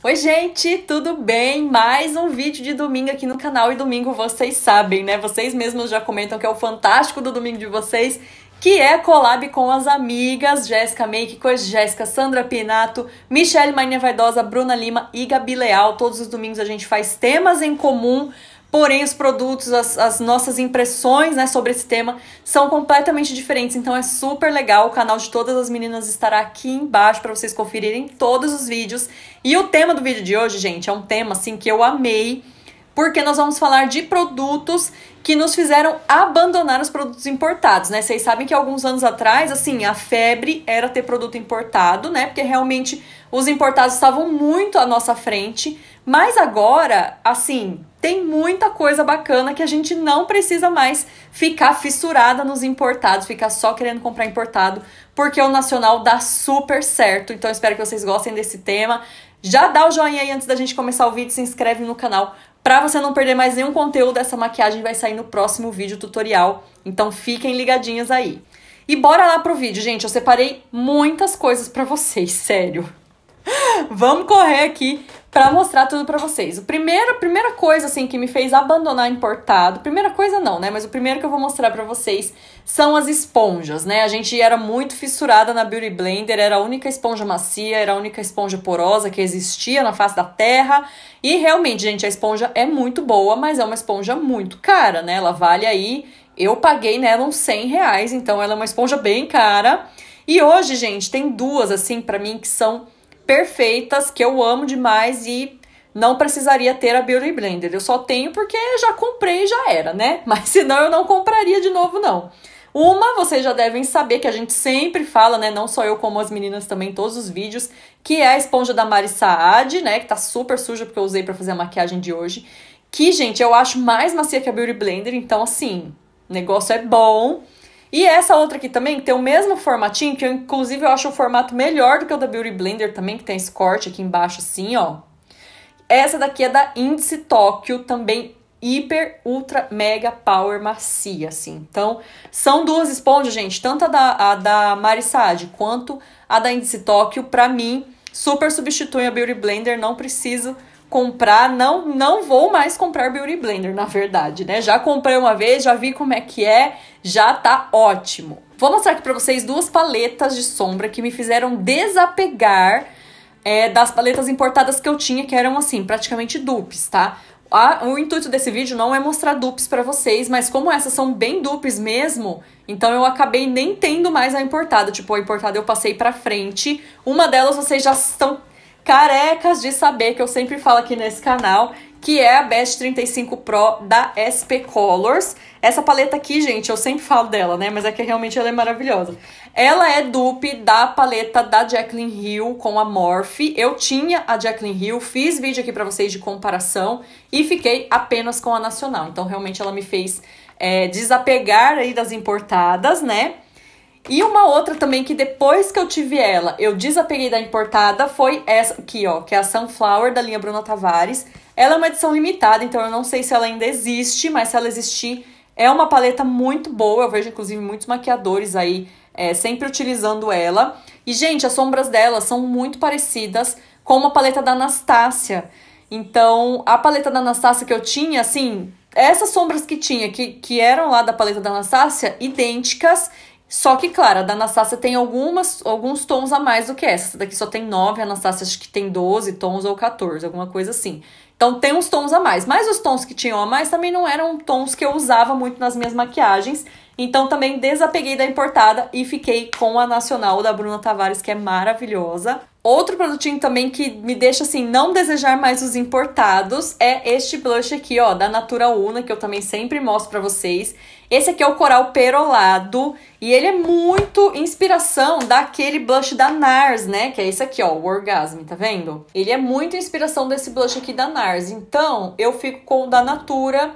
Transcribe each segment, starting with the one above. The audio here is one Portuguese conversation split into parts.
Oi, gente, tudo bem? Mais um vídeo de domingo aqui no canal. E domingo vocês sabem, né? Vocês mesmos já comentam que é o fantástico do domingo de vocês, que é collab com as amigas Jéssica Make, Coach Jéssica, Sandra Pinato, Michelle Marinha Vaidosa, Bruna Lima e Gabi Leal. Todos os domingos a gente faz temas em comum Porém, os produtos, as, as nossas impressões né, sobre esse tema são completamente diferentes. Então é super legal. O canal de todas as meninas estará aqui embaixo para vocês conferirem todos os vídeos. E o tema do vídeo de hoje, gente, é um tema assim que eu amei, porque nós vamos falar de produtos que nos fizeram abandonar os produtos importados, né? Vocês sabem que alguns anos atrás, assim, a febre era ter produto importado, né? Porque realmente os importados estavam muito à nossa frente, mas agora, assim, tem muita coisa bacana que a gente não precisa mais ficar fissurada nos importados, ficar só querendo comprar importado, porque o nacional dá super certo. Então espero que vocês gostem desse tema. Já dá o joinha aí antes da gente começar o vídeo, se inscreve no canal para você não perder mais nenhum conteúdo. Essa maquiagem vai sair no próximo vídeo tutorial, então fiquem ligadinhas aí. E bora lá pro vídeo, gente. Eu separei muitas coisas para vocês, sério. Vamos correr aqui para mostrar tudo para vocês. O primeiro, a primeira coisa assim que me fez abandonar importado, primeira coisa não, né? Mas o primeiro que eu vou mostrar para vocês são as esponjas, né? A gente era muito fissurada na Beauty Blender, era a única esponja macia, era a única esponja porosa que existia na face da terra. E realmente, gente, a esponja é muito boa, mas é uma esponja muito cara, né? Ela vale aí, eu paguei nela uns 100 reais, então ela é uma esponja bem cara. E hoje, gente, tem duas assim para mim que são perfeitas que eu amo demais e não precisaria ter a Beauty Blender. Eu só tenho porque já comprei e já era, né? Mas senão eu não compraria de novo, não. Uma, vocês já devem saber que a gente sempre fala, né? Não só eu, como as meninas também, todos os vídeos, que é a esponja da Mari Saad, né? Que tá super suja porque eu usei para fazer a maquiagem de hoje. Que, gente, eu acho mais macia que a Beauty Blender, então assim, negócio é bom. E essa outra aqui também, que tem o mesmo formatinho, que eu, inclusive eu acho o formato melhor do que o da Beauty Blender também, que tem esse corte aqui embaixo assim, ó. Essa daqui é da Índice Tóquio, também hiper, ultra, mega, power, macia, assim. Então, são duas esponjas, gente, tanto a da, a da Marisade quanto a da Índice Tóquio, pra mim, super substituem a Beauty Blender, não preciso comprar, não não vou mais comprar Beauty Blender, na verdade, né? Já comprei uma vez, já vi como é que é, já tá ótimo. Vou mostrar aqui pra vocês duas paletas de sombra que me fizeram desapegar é, das paletas importadas que eu tinha, que eram, assim, praticamente dupes, tá? A, o intuito desse vídeo não é mostrar dupes para vocês, mas como essas são bem dupes mesmo, então eu acabei nem tendo mais a importada. Tipo, a importada eu passei para frente. Uma delas vocês já estão carecas de saber que eu sempre falo aqui nesse canal, que é a Best 35 Pro da SP Colors. Essa paleta aqui, gente, eu sempre falo dela, né? Mas é que realmente ela é maravilhosa. Ela é dupe da paleta da Jacqueline Hill com a Morphe. Eu tinha a Jacqueline Hill, fiz vídeo aqui pra vocês de comparação e fiquei apenas com a Nacional. Então, realmente, ela me fez é, desapegar aí das importadas, né? E uma outra também que depois que eu tive ela, eu desapeguei da importada, foi essa aqui, ó, que é a Sunflower da linha Bruna Tavares. Ela é uma edição limitada, então eu não sei se ela ainda existe, mas se ela existir, é uma paleta muito boa. Eu vejo, inclusive, muitos maquiadores aí é, sempre utilizando ela. E, gente, as sombras dela são muito parecidas com uma paleta da Anastácia. Então, a paleta da Anastácia que eu tinha, assim, essas sombras que tinha, que, que eram lá da paleta da Anastácia, idênticas. Só que, claro, a da Anastácia tem algumas, alguns tons a mais do que essa. Essa daqui só tem 9, a Anastácia acho que tem 12 tons ou 14, alguma coisa assim. Então tem uns tons a mais, mas os tons que tinham a mais também não eram tons que eu usava muito nas minhas maquiagens. Então também desapeguei da importada e fiquei com a nacional da Bruna Tavares, que é maravilhosa. Outro produtinho também que me deixa assim não desejar mais os importados é este blush aqui, ó, da Natura Una, que eu também sempre mostro para vocês. Esse aqui é o coral perolado e ele é muito inspiração daquele blush da NARS, né? Que é esse aqui, ó, o Orgasm, tá vendo? Ele é muito inspiração desse blush aqui da NARS. Então, eu fico com o da Natura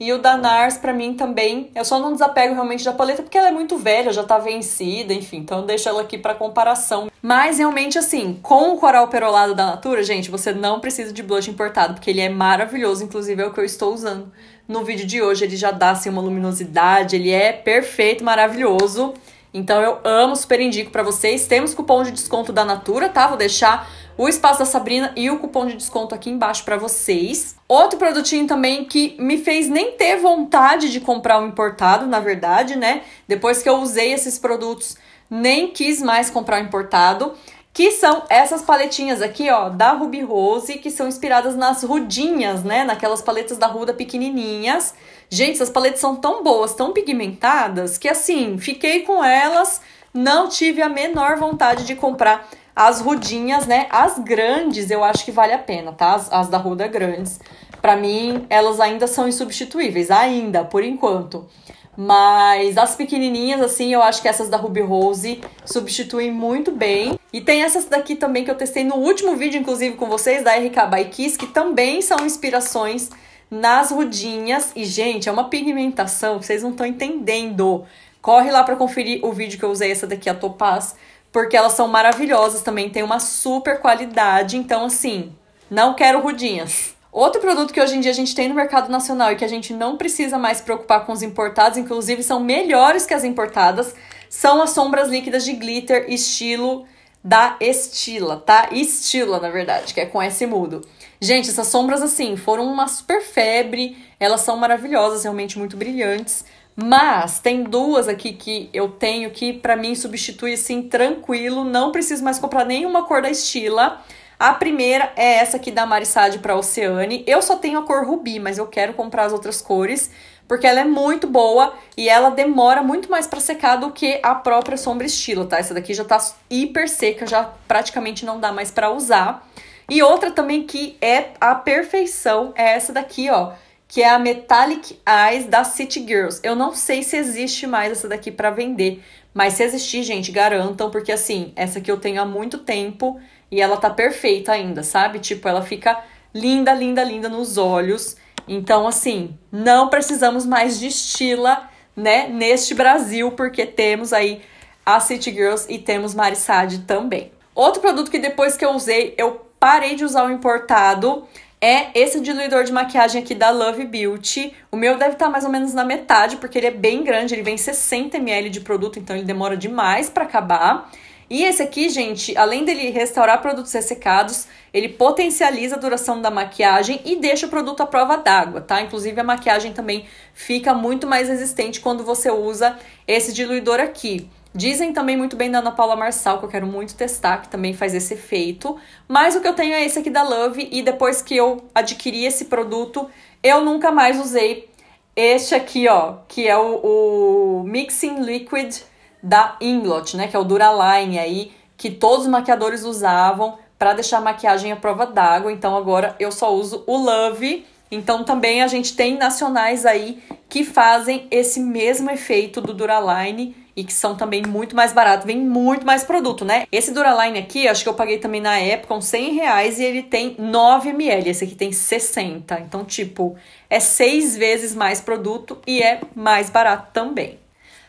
e o da Nars, pra mim, também. Eu só não desapego realmente da paleta porque ela é muito velha, já tá vencida, enfim. Então eu deixo ela aqui pra comparação. Mas realmente, assim, com o coral perolado da Natura, gente, você não precisa de blush importado, porque ele é maravilhoso. Inclusive, é o que eu estou usando no vídeo de hoje. Ele já dá, assim, uma luminosidade. Ele é perfeito, maravilhoso. Então eu amo, super indico para vocês. Temos cupom de desconto da Natura, tá? Vou deixar o espaço da Sabrina e o cupom de desconto aqui embaixo para vocês. Outro produtinho também que me fez nem ter vontade de comprar um importado, na verdade, né? Depois que eu usei esses produtos, nem quis mais comprar um importado. Que são essas paletinhas aqui, ó, da Ruby Rose, que são inspiradas nas rudinhas, né? Naquelas paletas da Ruda pequenininhas. Gente, essas paletas são tão boas, tão pigmentadas, que assim, fiquei com elas, não tive a menor vontade de comprar as rudinhas, né? As grandes eu acho que vale a pena, tá? As, as da Ruda grandes. para mim, elas ainda são insubstituíveis, ainda, por enquanto. Mas as pequenininhas, assim, eu acho que essas da Ruby Rose substituem muito bem. E tem essas daqui também que eu testei no último vídeo, inclusive, com vocês, da RK by Kiss, que também são inspirações nas rudinhas. E, gente, é uma pigmentação que vocês não estão entendendo. Corre lá para conferir o vídeo que eu usei essa daqui, a Topaz, porque elas são maravilhosas também, tem uma super qualidade. Então, assim, não quero rudinhas. Outro produto que hoje em dia a gente tem no mercado nacional e que a gente não precisa mais se preocupar com os importados, inclusive são melhores que as importadas, são as sombras líquidas de glitter estilo da Estila, tá? Estila, na verdade, que é com S mudo. Gente, essas sombras assim foram uma super febre, elas são maravilhosas, realmente muito brilhantes. Mas tem duas aqui que eu tenho que para mim substituir assim tranquilo, não preciso mais comprar nenhuma cor da Estila. A primeira é essa aqui da Marisade para Oceane. Eu só tenho a cor rubi, mas eu quero comprar as outras cores porque ela é muito boa e ela demora muito mais para secar do que a própria sombra Estila, tá? Essa daqui já tá hiper seca, já praticamente não dá mais para usar. E outra também que é a perfeição é essa daqui, ó, que é a Metallic Eyes da City Girls. Eu não sei se existe mais essa daqui para vender, mas se existir, gente, garantam, porque assim, essa aqui eu tenho há muito tempo e ela tá perfeita ainda, sabe? Tipo, ela fica linda, linda, linda nos olhos. Então, assim, não precisamos mais de estila, né, neste Brasil, porque temos aí a City Girls e temos Marisade também. Outro produto que depois que eu usei, eu parei de usar o importado é esse diluidor de maquiagem aqui da Love Beauty. O meu deve estar tá mais ou menos na metade, porque ele é bem grande, ele vem 60ml de produto, então ele demora demais para acabar. E esse aqui, gente, além dele restaurar produtos ressecados, ele potencializa a duração da maquiagem e deixa o produto à prova d'água, tá? Inclusive a maquiagem também fica muito mais resistente quando você usa esse diluidor aqui. Dizem também muito bem da Ana Paula Marçal, que eu quero muito testar, que também faz esse efeito. Mas o que eu tenho é esse aqui da Love, e depois que eu adquiri esse produto, eu nunca mais usei este aqui, ó, que é o, o Mixing Liquid da Inglot, né, que é o Duraline aí, que todos os maquiadores usavam para deixar a maquiagem à prova d'água. Então agora eu só uso o Love. Então também a gente tem nacionais aí que fazem esse mesmo efeito do Duraline e que são também muito mais baratos, vem muito mais produto, né? Esse Duraline aqui, acho que eu paguei também na época uns 100 reais e ele tem 9 ml, esse aqui tem 60. Então, tipo, é seis vezes mais produto e é mais barato também.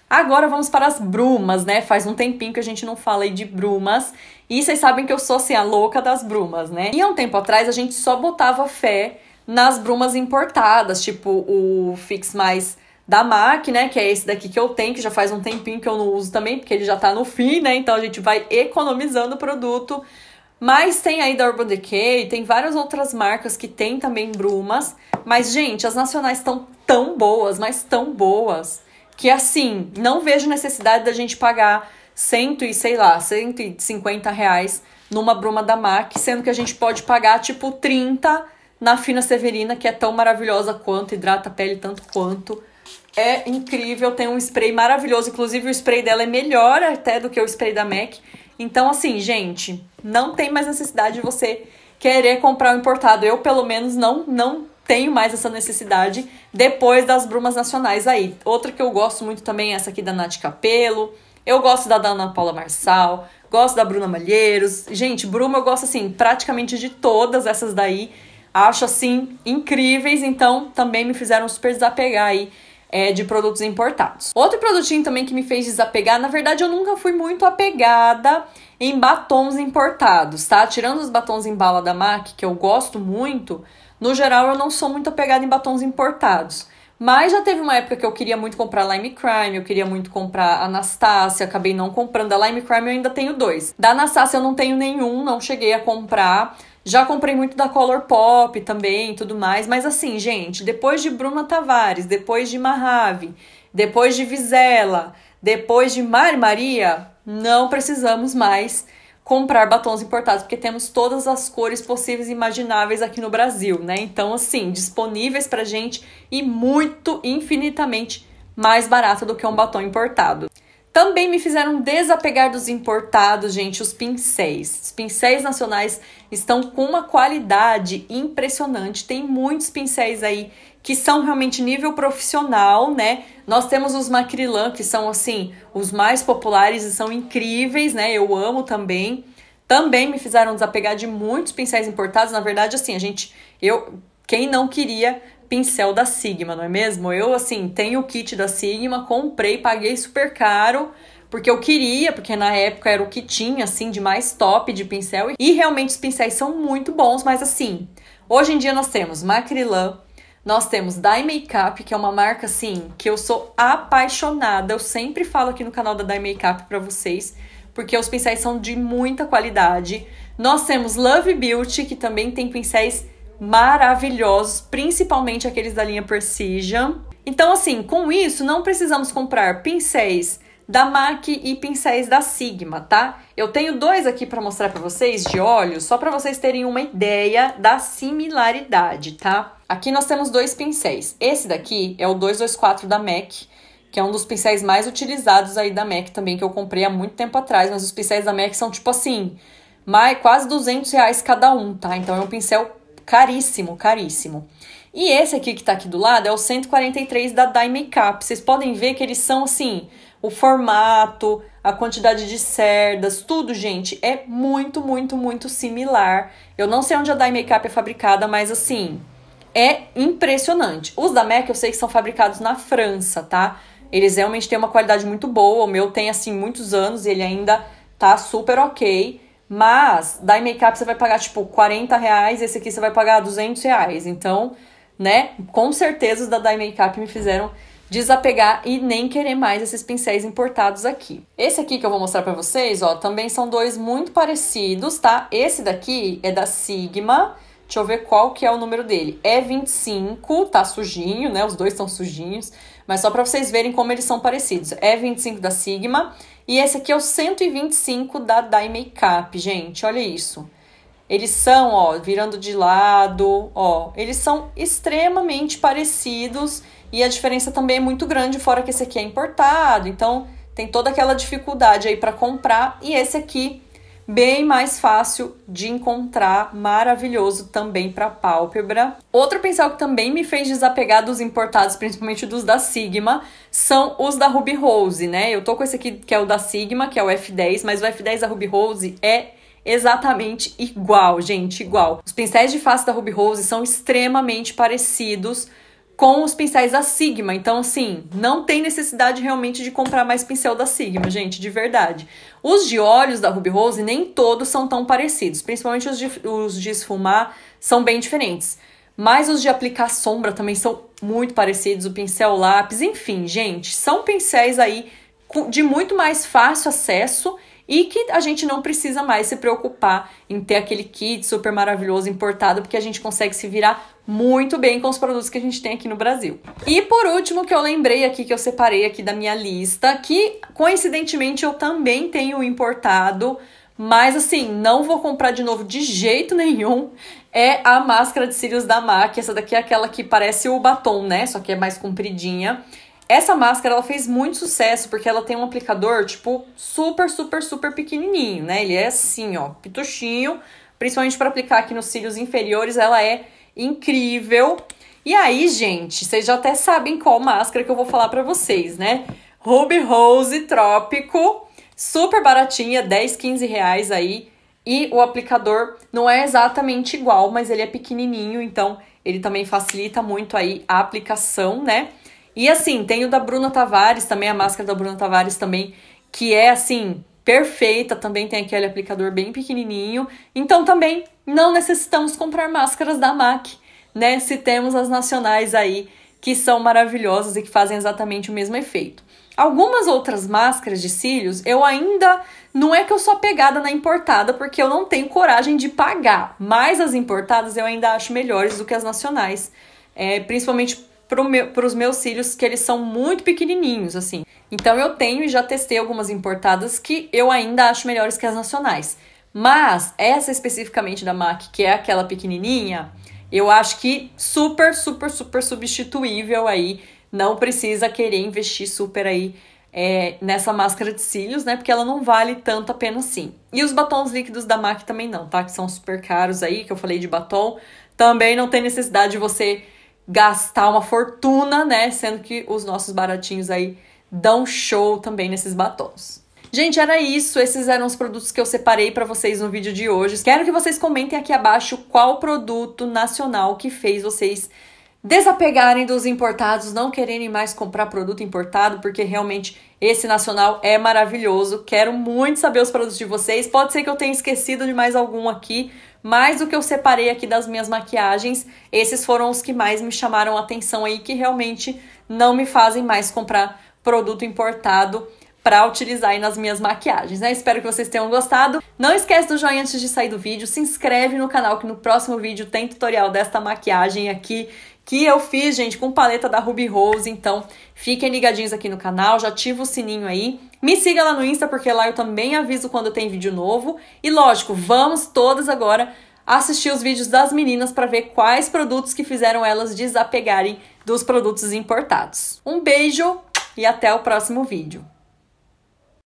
Agora vamos para as brumas, né? Faz um tempinho que a gente não fala aí de brumas. E vocês sabem que eu sou assim, a louca das brumas, né? E há um tempo atrás a gente só botava fé nas brumas importadas, tipo o Fix Mais da MAC, né? Que é esse daqui que eu tenho, que já faz um tempinho que eu não uso também, porque ele já tá no fim, né? Então a gente vai economizando o produto. Mas tem aí da Urban Decay, tem várias outras marcas que tem também brumas. Mas, gente, as nacionais estão tão boas, mas tão boas, que assim, não vejo necessidade da gente pagar cento e, sei lá, 150 reais numa bruma da MAC, sendo que a gente pode pagar, tipo, 30 na Fina Severina, que é tão maravilhosa quanto, hidrata a pele tanto quanto. É incrível, tem um spray maravilhoso. Inclusive, o spray dela é melhor até do que o spray da MAC. Então, assim, gente, não tem mais necessidade de você querer comprar o um importado. Eu, pelo menos, não, não tenho mais essa necessidade depois das brumas nacionais aí. Outra que eu gosto muito também é essa aqui da Nath Capelo. Eu gosto da Dana Paula Marçal, gosto da Bruna Malheiros. Gente, bruma eu gosto, assim, praticamente de todas essas daí. Acho, assim, incríveis. Então, também me fizeram super desapegar aí é, de produtos importados. Outro produtinho também que me fez desapegar, na verdade eu nunca fui muito apegada em batons importados, tá? Tirando os batons em bala da MAC, que eu gosto muito, no geral eu não sou muito apegada em batons importados. Mas já teve uma época que eu queria muito comprar Lime Crime, eu queria muito comprar Anastácia, acabei não comprando. Da Lime Crime eu ainda tenho dois. Da Anastácia eu não tenho nenhum, não cheguei a comprar. Já comprei muito da Color Pop também tudo mais. Mas assim, gente, depois de Bruna Tavares, depois de Mahave, depois de Vizela, depois de Mari Maria, não precisamos mais comprar batons importados, porque temos todas as cores possíveis e imagináveis aqui no Brasil, né? Então, assim, disponíveis pra gente e muito, infinitamente mais barato do que um batom importado. Também me fizeram desapegar dos importados, gente, os pincéis. Os pincéis nacionais estão com uma qualidade impressionante. Tem muitos pincéis aí que são realmente nível profissional, né? Nós temos os Macrilan, que são assim, os mais populares e são incríveis, né? Eu amo também. Também me fizeram desapegar de muitos pincéis importados. Na verdade, assim, a gente, eu quem não queria pincel da Sigma, não é mesmo? Eu, assim, tenho o kit da Sigma, comprei, paguei super caro, porque eu queria, porque na época era o que tinha, assim, de mais top de pincel. E realmente os pincéis são muito bons, mas assim, hoje em dia nós temos Macrylan, nós temos Dye Makeup, que é uma marca, assim, que eu sou apaixonada. Eu sempre falo aqui no canal da Dye Makeup pra vocês, porque os pincéis são de muita qualidade. Nós temos Love Beauty, que também tem pincéis maravilhosos, principalmente aqueles da linha Precision. Então, assim, com isso, não precisamos comprar pincéis da MAC e pincéis da Sigma, tá? Eu tenho dois aqui para mostrar para vocês de óleo, só para vocês terem uma ideia da similaridade, tá? Aqui nós temos dois pincéis. Esse daqui é o 224 da MAC, que é um dos pincéis mais utilizados aí da MAC também, que eu comprei há muito tempo atrás, mas os pincéis da MAC são tipo assim, mais, quase 200 reais cada um, tá? Então é um pincel Caríssimo, caríssimo. E esse aqui que tá aqui do lado é o 143 da Dye Makeup. Vocês podem ver que eles são assim, o formato, a quantidade de cerdas, tudo, gente, é muito, muito, muito similar. Eu não sei onde a Dye Makeup é fabricada, mas assim, é impressionante. Os da MAC eu sei que são fabricados na França, tá? Eles realmente têm uma qualidade muito boa. O meu tem assim muitos anos e ele ainda tá super ok. Mas, da make-up você vai pagar, tipo, 40 reais, esse aqui você vai pagar 200 reais. Então, né, com certeza os da Dye Makeup me fizeram desapegar e nem querer mais esses pincéis importados aqui. Esse aqui que eu vou mostrar para vocês, ó, também são dois muito parecidos, tá? Esse daqui é da Sigma, Deixa eu ver qual que é o número dele. É 25, tá sujinho, né? Os dois estão sujinhos, mas só para vocês verem como eles são parecidos. É 25 da Sigma e esse aqui é o 125 da Dye Makeup, gente, olha isso. Eles são, ó, virando de lado, ó, eles são extremamente parecidos e a diferença também é muito grande, fora que esse aqui é importado, então tem toda aquela dificuldade aí para comprar e esse aqui bem mais fácil de encontrar, maravilhoso também para pálpebra. Outro pincel que também me fez desapegar dos importados, principalmente dos da Sigma, são os da Ruby Rose, né? Eu tô com esse aqui que é o da Sigma, que é o F10, mas o F10 da Ruby Rose é exatamente igual, gente, igual. Os pincéis de face da Ruby Rose são extremamente parecidos com os pincéis da Sigma. Então, assim não tem necessidade realmente de comprar mais pincel da Sigma, gente, de verdade. Os de olhos da Ruby Rose nem todos são tão parecidos, principalmente os de, os de esfumar são bem diferentes. Mas os de aplicar sombra também são muito parecidos, o pincel lápis, enfim, gente, são pincéis aí de muito mais fácil acesso e que a gente não precisa mais se preocupar em ter aquele kit super maravilhoso importado, porque a gente consegue se virar muito bem com os produtos que a gente tem aqui no Brasil. E por último, que eu lembrei aqui, que eu separei aqui da minha lista, que coincidentemente eu também tenho importado, mas assim, não vou comprar de novo de jeito nenhum. É a máscara de cílios da MAC. Essa daqui é aquela que parece o batom, né? Só que é mais compridinha. Essa máscara ela fez muito sucesso porque ela tem um aplicador tipo super, super, super pequenininho, né? Ele é assim, ó, pituchinho, principalmente para aplicar aqui nos cílios inferiores, ela é incrível. E aí, gente, vocês já até sabem qual máscara que eu vou falar para vocês, né? Ruby Rose Trópico, super baratinha, 10, 15 reais aí. E o aplicador não é exatamente igual, mas ele é pequenininho, então ele também facilita muito aí a aplicação, né? E assim, tem o da Bruna Tavares também, a máscara da Bruna Tavares também, que é assim, perfeita, também tem aquele aplicador bem pequenininho. Então também não necessitamos comprar máscaras da MAC, né? Se temos as nacionais aí que são maravilhosas e que fazem exatamente o mesmo efeito. Algumas outras máscaras de cílios, eu ainda não é que eu sou apegada na importada, porque eu não tenho coragem de pagar, mas as importadas eu ainda acho melhores do que as nacionais. É, principalmente para os meus cílios, que eles são muito pequenininhos, assim. Então eu tenho e já testei algumas importadas que eu ainda acho melhores que as nacionais. Mas essa especificamente da MAC, que é aquela pequenininha, eu acho que super, super, super substituível aí. Não precisa querer investir super aí é, nessa máscara de cílios, né? Porque ela não vale tanto a pena assim. E os batons líquidos da MAC também não, tá? Que são super caros aí, que eu falei de batom. Também não tem necessidade de você gastar uma fortuna, né? Sendo que os nossos baratinhos aí dão show também nesses batons. Gente, era isso. Esses eram os produtos que eu separei para vocês no vídeo de hoje. Quero que vocês comentem aqui abaixo qual produto nacional que fez vocês desapegarem dos importados, não quererem mais comprar produto importado, porque realmente esse nacional é maravilhoso. Quero muito saber os produtos de vocês. Pode ser que eu tenha esquecido de mais algum aqui, mas o que eu separei aqui das minhas maquiagens, esses foram os que mais me chamaram a atenção aí, que realmente não me fazem mais comprar produto importado para utilizar aí nas minhas maquiagens, né? Espero que vocês tenham gostado. Não esquece do joinha antes de sair do vídeo, se inscreve no canal que no próximo vídeo tem tutorial desta maquiagem aqui que eu fiz, gente, com paleta da Ruby Rose. Então, fiquem ligadinhos aqui no canal, já ativa o sininho aí. Me siga lá no Insta, porque lá eu também aviso quando tem vídeo novo. E lógico, vamos todas agora assistir os vídeos das meninas para ver quais produtos que fizeram elas desapegarem dos produtos importados. Um beijo e até o próximo vídeo.